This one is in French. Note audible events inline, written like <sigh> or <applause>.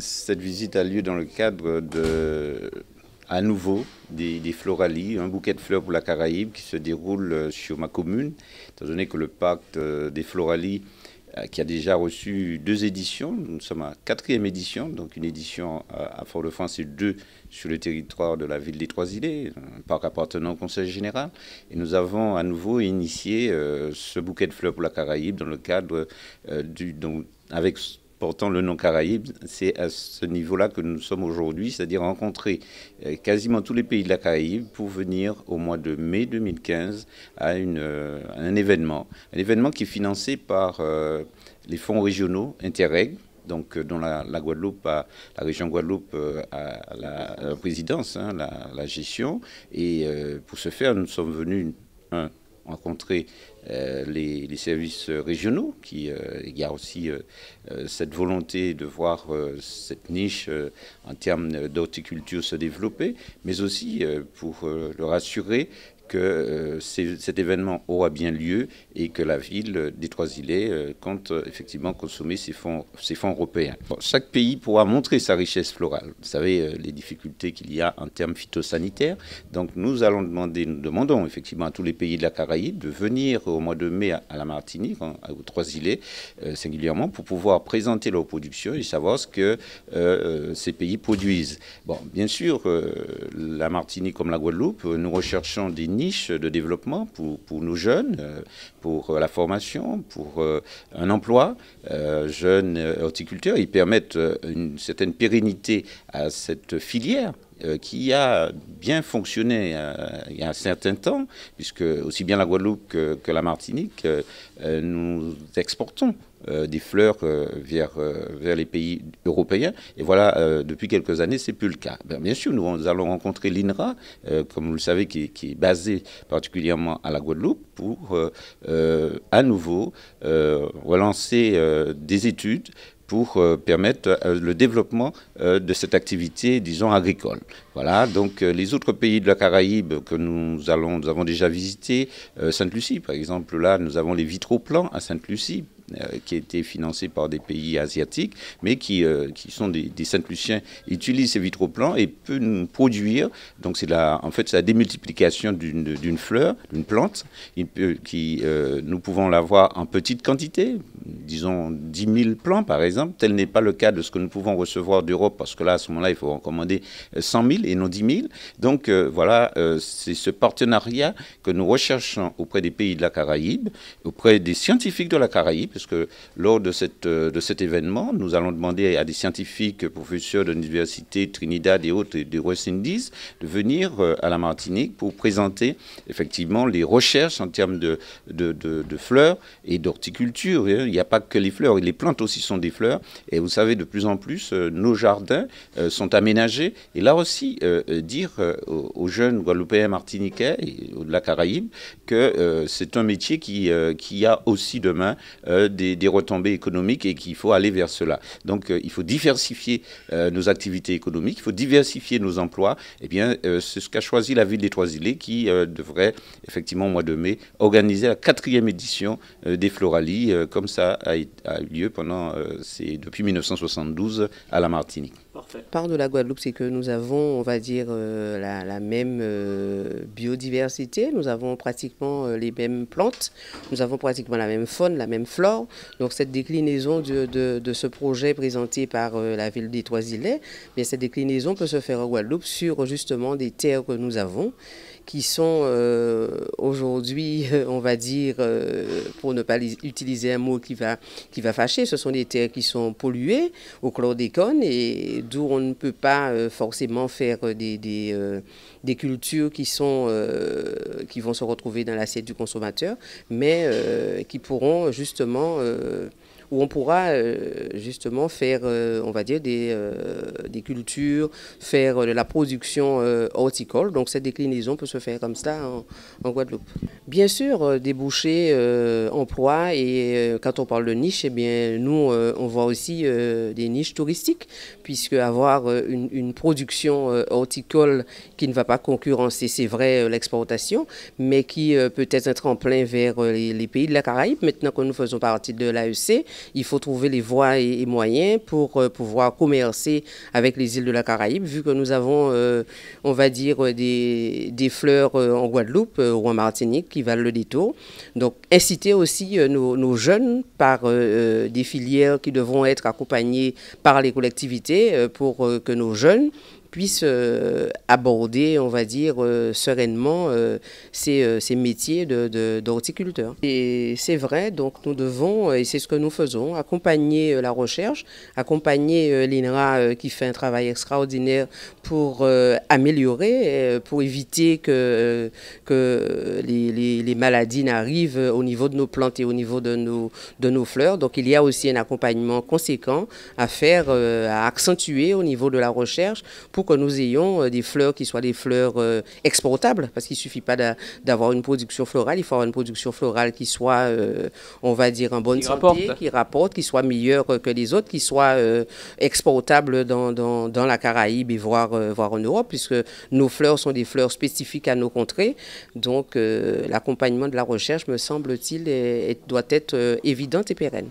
cette visite a lieu dans le cadre de, à nouveau, des, Floralies, un bouquet de fleurs pour la Caraïbe qui se déroule euh, sur ma commune, étant donné que le pacte euh, des Floralies euh, qui a déjà reçu deux éditions. Nous sommes à quatrième édition, donc une édition à Fort-de-France et deux sur le territoire de la ville des trois Îles, un parc appartenant au Conseil général. Et nous avons à nouveau initié ce bouquet de fleurs pour la Caraïbe dans le cadre du, donc, avec portant le nom Caraïbes, c'est à ce niveau-là que nous sommes aujourd'hui, c'est-à-dire rencontrer euh, quasiment tous les pays de la Caraïbe pour venir au mois de mai 2015 à, une, euh, un événement. Un événement qui est financé par euh, les fonds régionaux Interreg, donc dont la, Guadeloupe, a, la région Guadeloupe a la, présidence, hein, la, gestion. Et pour ce faire, nous sommes venus un, rencontrer euh, les, services régionaux, qui, euh, il y a aussi euh, cette volonté de voir cette niche en termes d'horticulture se développer, mais aussi pour leur assurer que euh, cet événement aura bien lieu et que la ville des Trois-Îlets euh, compte euh, effectivement consommer ses fonds, fonds européens. chaque pays pourra montrer sa richesse florale. Vous savez, les difficultés qu'il y a en termes phytosanitaires. Donc nous allons demander, nous demandons effectivement à tous les pays de la Caraïbe de venir au mois de mai à la Martinique, aux Trois-Îlets singulièrement, pour pouvoir présenter leur production et savoir ce que ces pays produisent. Bon, bien sûr, la Martinique comme la Guadeloupe, nous recherchons des niche de développement pour, pour nos jeunes, euh, pour la formation, pour euh, un emploi. Euh, jeunes horticulteurs, ils permettent une certaine pérennité à cette filière euh, qui a bien fonctionné euh, il y a un certain temps, puisque aussi bien la Guadeloupe que, la Martinique, euh, nous exportons des fleurs vers, vers les pays européens. Et voilà, depuis quelques années, c'est plus le cas. Ben, bien sûr, nous allons rencontrer l'INRA, comme vous le savez, qui, qui, est basée particulièrement à la Guadeloupe, pour à nouveau relancer des études pour euh, permettre euh, le développement euh, de cette activité, disons, agricole. Voilà, donc les autres pays de la Caraïbe que nous, allons, nous avons déjà visités, Sainte-Lucie par exemple, là nous avons les vitraux-plans à Sainte-Lucie, euh, qui été financé par des pays asiatiques, mais qui, euh, qui sont des, Saint-Luciens, utilisent ces vitraux plans et peuvent produire. Donc, c'est la, en fait, c'est la démultiplication d'une fleur, d'une plante, qui, euh, nous pouvons l'avoir en petite quantité, disons 10 000 plants par exemple. Tel n'est pas le cas de ce que nous pouvons recevoir d'Europe, parce que là, à ce moment-là, il faut en commander 100 000 et non 10 000. Donc voilà, c'est ce partenariat que nous recherchons auprès des pays de la Caraïbe, auprès des scientifiques de la Caraïbe, que lors de, cette, euh, de cet événement, nous allons demander à des scientifiques, professeurs de l'université Trinidad et autres et de West Indies de venir euh, à la Martinique pour présenter effectivement les recherches en termes de, de, fleurs et d'horticulture. Hein. Il n'y a pas que les fleurs, les plantes aussi sont des fleurs. Et vous savez, de plus en plus, euh, nos jardins sont aménagés. Et là aussi, dire aux jeunes Guadeloupéens, Martiniquais et de la Caraïbe que c'est un métier qui, qui a aussi demain des, retombées économiques et qu'il faut aller vers cela. Donc euh, il faut diversifier euh, nos activités économiques, il faut diversifier nos emplois. Eh bien, euh, c'est ce qu'a choisi la ville des Trois-Îlets qui devrait effectivement au mois de mai organiser la quatrième édition des Floralies, comme ça a, eu lieu depuis 1972 à la Martinique part de la Guadeloupe, c'est que nous avons, on va dire, euh, la, même euh, biodiversité, nous avons pratiquement euh, les mêmes plantes, nous avons pratiquement la même faune, la même flore. Donc cette déclinaison de, ce projet présenté par la ville des trois cette déclinaison peut se faire en Guadeloupe sur justement des terres que nous avons qui sont aujourd'hui, <laughs> on va dire, pour ne pas utiliser un mot qui va, qui va fâcher, ce sont des terres qui sont polluées au chlordécone et on ne peut pas euh, forcément faire euh, des, euh, des cultures qui, sont, qui vont se retrouver dans l'assiette du consommateur, mais qui pourront justement où on pourra euh, justement faire, euh, on va dire, des, euh, des cultures, faire de la production horticole. Donc cette déclinaison peut se faire comme ça en, Guadeloupe. Bien sûr, déboucher emploi et quand on parle de niche, eh bien nous, on voit aussi des niches touristiques, puisque avoir une, production horticole qui ne va pas concurrencer, c'est vrai, l'exportation, mais qui peut être en plein vers les, les, pays de la Caraïbe, maintenant que nous faisons partie de l'AEC, il faut trouver les voies et, moyens pour euh, pouvoir commercer avec les îles de la Caraïbe, vu que nous avons, euh, on va dire, euh, des, fleurs en Guadeloupe ou en Martinique qui valent le détour. Donc, inciter aussi nos, jeunes par des filières qui devront être accompagnées par les collectivités pour que nos jeunes puissent euh, aborder, on va dire, euh, sereinement euh, ces, métiers d'horticulteur. De, et c'est vrai, donc nous devons, et c'est ce que nous faisons, accompagner la recherche, accompagner l'INRA qui fait un travail extraordinaire pour améliorer, pour éviter que, que les, les, les maladies n'arrivent au niveau de nos plantes et au niveau de nos, de nos fleurs. Donc il y a aussi un accompagnement conséquent à faire, à accentuer au niveau de la recherche pour que nous ayons euh, des fleurs qui soient des fleurs euh, exportables, parce qu'il ne suffit pas d'avoir une production florale, il faut avoir une production florale qui soit, euh, on va dire, en bonne santé, qui rapporte, qui soit meilleure que les autres, qui soit exportable dans, la Caraïbe et voire, en Europe, puisque nos fleurs sont des fleurs spécifiques à nos contrées. Donc l'accompagnement de la recherche, me semble-t-il, doit être évident et pérenne.